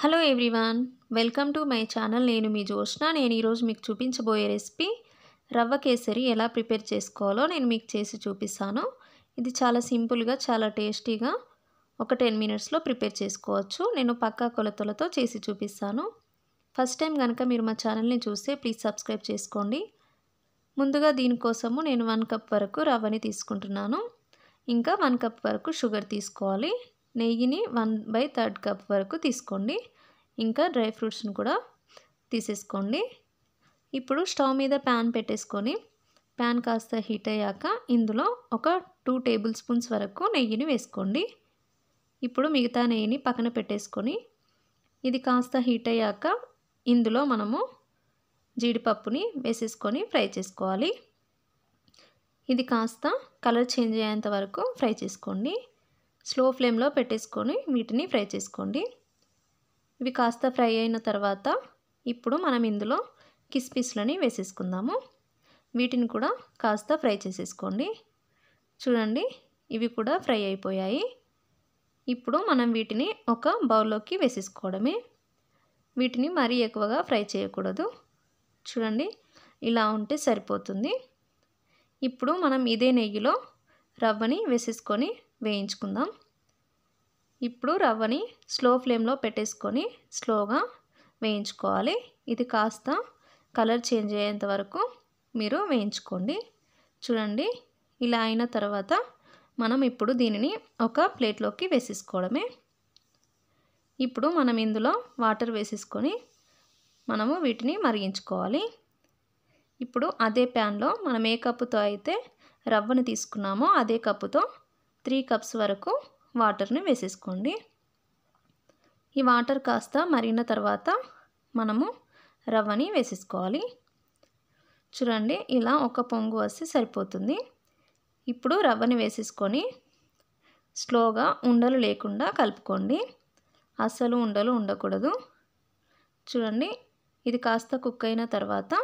hello everyone welcome to my channel నేను మీ జోష్న నేను ఈరోజు మీకు చూపించబోయే రెసిపీ రవ్వ కేసరి ఎలా ప్రిపేర్ చేసుకోవాలో నేను మీకు చేసి చూపిస్తాను ఇది చాలా సింపుల్గా చాలా టేస్టీగా ఒక టెన్ మినిట్స్లో ప్రిపేర్ చేసుకోవచ్చు నేను పక్కా కొలతలతో చేసి చూపిస్తాను ఫస్ట్ టైం కనుక మీరు మా ఛానల్ని చూస్తే ప్లీజ్ సబ్స్క్రైబ్ చేసుకోండి ముందుగా దీనికోసము నేను వన్ కప్ వరకు రవ్వని తీసుకుంటున్నాను ఇంకా వన్ కప్ వరకు షుగర్ తీసుకోవాలి నెయ్యిని వన్ బై థర్డ్ కప్ వరకు తీసుకోండి ఇంకా డ్రై ఫ్రూట్స్ని కూడా తీసేసుకోండి ఇప్పుడు స్టవ్ మీద ప్యాన్ పెట్టేసుకొని ప్యాన్ కాస్త హీట్ అయ్యాక ఇందులో ఒక టూ టేబుల్ స్పూన్స్ వరకు నెయ్యిని వేసుకోండి ఇప్పుడు మిగతా నెయ్యిని పక్కన పెట్టేసుకొని ఇది కాస్త హీట్ అయ్యాక ఇందులో మనము జీడిపప్పుని వేసేసుకొని ఫ్రై చేసుకోవాలి ఇది కాస్త కలర్ చేంజ్ అయ్యేంత వరకు ఫ్రై చేసుకోండి స్లో ఫ్లేమ్లో పెట్టేసుకొని వీటిని ఫ్రై చేసుకోండి ఇవి కాస్త ఫ్రై అయిన తర్వాత ఇప్పుడు మనం ఇందులో కిస్మిస్లని వేసేసుకుందాము వీటిని కూడా కాస్త ఫ్రై చేసేసుకోండి చూడండి ఇవి కూడా ఫ్రై అయిపోయాయి ఇప్పుడు మనం వీటిని ఒక బౌల్లోకి వేసేసుకోవడమే వీటిని మరీ ఎక్కువగా ఫ్రై చేయకూడదు చూడండి ఇలా ఉంటే సరిపోతుంది ఇప్పుడు మనం ఇదే నెయ్యిలో రవ్వని వేసేసుకొని వేయించుకుందాం ఇప్పుడు రవ్వని స్లో ఫ్లేమ్లో పెట్టేసుకొని స్లోగా వేయించుకోవాలి ఇది కాస్త కలర్ చేంజ్ అయ్యేంత వరకు మీరు వేయించుకోండి చూడండి ఇలా అయిన తర్వాత మనం ఇప్పుడు దీనిని ఒక ప్లేట్లోకి వేసేసుకోవడమే ఇప్పుడు మనం ఇందులో వాటర్ వేసేసుకొని మనము వీటిని మరిగించుకోవాలి ఇప్పుడు అదే ప్యాన్లో మనం ఏ కప్పుతో అయితే రవ్వను తీసుకున్నామో అదే కప్పుతో త్రీ కప్స్ వరకు వాటర్ని వేసేసుకోండి ఈ వాటర్ కాస్త మరిగిన తర్వాత మనము రవ్వని వేసేసుకోవాలి చూడండి ఇలా ఒక పొంగు వస్తే సరిపోతుంది ఇప్పుడు రవ్వని వేసేసుకొని స్లోగా ఉండలు లేకుండా కలుపుకోండి అస్సలు ఉండలు ఉండకూడదు చూడండి ఇది కాస్త కుక్ అయిన తర్వాత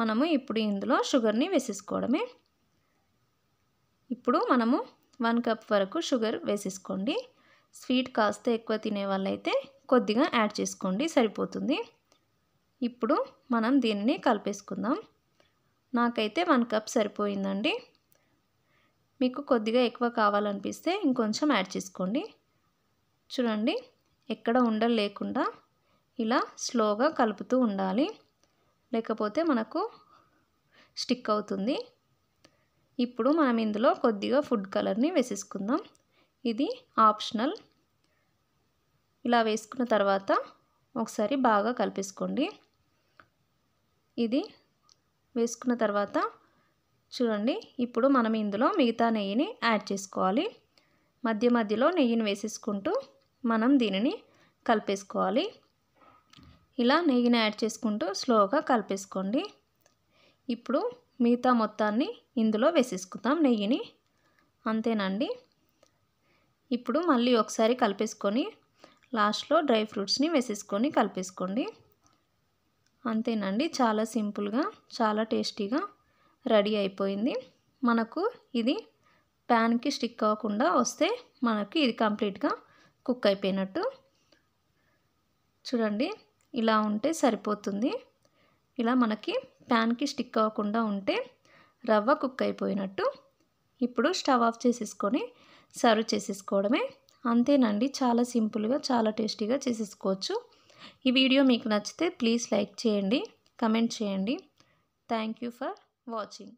మనము ఇప్పుడు ఇందులో షుగర్ని వేసేసుకోవడమే ఇప్పుడు మనము వన్ కప్ వరకు షుగర్ వేసేసుకోండి స్వీట్ కాస్త ఎక్కువ తినే వాళ్ళైతే కొద్దిగా యాడ్ చేసుకోండి సరిపోతుంది ఇప్పుడు మనం దీనిని కలిపేసుకుందాం నాకైతే వన్ కప్ సరిపోయిందండి మీకు కొద్దిగా ఎక్కువ కావాలనిపిస్తే ఇంకొంచెం యాడ్ చేసుకోండి చూడండి ఎక్కడ ఉండలు లేకుండా ఇలా స్లోగా కలుపుతూ ఉండాలి లేకపోతే మనకు స్టిక్ అవుతుంది ఇప్పుడు మనం ఇందులో కొద్దిగా ఫుడ్ కలర్ని వేసేసుకుందాం ఇది ఆప్షనల్ ఇలా వేసుకున్న తర్వాత ఒకసారి బాగా కలిపేసుకోండి ఇది వేసుకున్న తర్వాత చూడండి ఇప్పుడు మనం ఇందులో మిగతా నెయ్యిని యాడ్ చేసుకోవాలి మధ్య మధ్యలో నెయ్యిని వేసేసుకుంటూ మనం దీనిని కలిపేసుకోవాలి ఇలా నెయ్యిని యాడ్ చేసుకుంటూ స్లోగా కలిపేసుకోండి ఇప్పుడు మిగతా మొత్తాన్ని ఇందులో వేసేసుకుందాం నెయ్యిని అంతేనండి ఇప్పుడు మళ్ళీ ఒకసారి కలిపేసుకొని లాస్ట్లో డ్రై ఫ్రూట్స్ని వేసేసుకొని కలిపేసుకోండి అంతేనండి చాలా సింపుల్గా చాలా టేస్టీగా రెడీ అయిపోయింది మనకు ఇది ప్యాన్కి స్టిక్ అవ్వకుండా వస్తే మనకి ఇది కంప్లీట్గా కుక్ అయిపోయినట్టు చూడండి ఇలా ఉంటే సరిపోతుంది ఇలా మనకి ప్యాన్కి స్టిక్ అవ్వకుండా ఉంటే రవ్వ కుక్ అయిపోయినట్టు ఇప్పుడు స్టవ్ ఆఫ్ చేసేసుకొని సర్వ్ చేసేసుకోవడమే అంతేనండి చాలా సింపుల్గా చాలా టేస్టీగా చేసేసుకోవచ్చు ఈ వీడియో మీకు నచ్చితే ప్లీజ్ లైక్ చేయండి కమెంట్ చేయండి థ్యాంక్ ఫర్ వాచింగ్